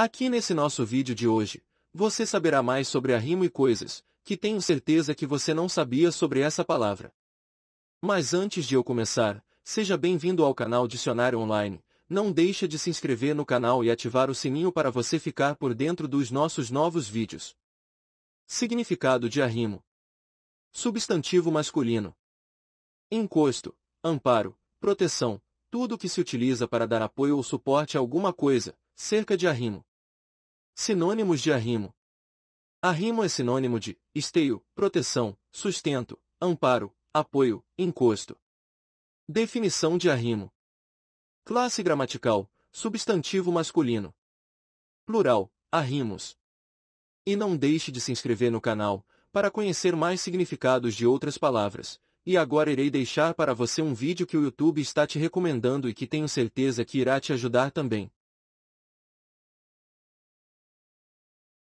Aqui nesse nosso vídeo de hoje, você saberá mais sobre a rima e coisas, que tenho certeza que você não sabia sobre essa palavra. Mas antes de eu começar, seja bem-vindo ao canal Dicionário Online, não deixa de se inscrever no canal e ativar o sininho para você ficar por dentro dos nossos novos vídeos. Significado de arrimo Substantivo masculino Encosto, amparo, proteção, tudo que se utiliza para dar apoio ou suporte a alguma coisa, cerca de arrimo. Sinônimos de arrimo. Arrimo é sinônimo de esteio, proteção, sustento, amparo, apoio, encosto. Definição de arrimo. Classe gramatical, substantivo masculino. Plural, arrimos. E não deixe de se inscrever no canal, para conhecer mais significados de outras palavras. E agora irei deixar para você um vídeo que o YouTube está te recomendando e que tenho certeza que irá te ajudar também.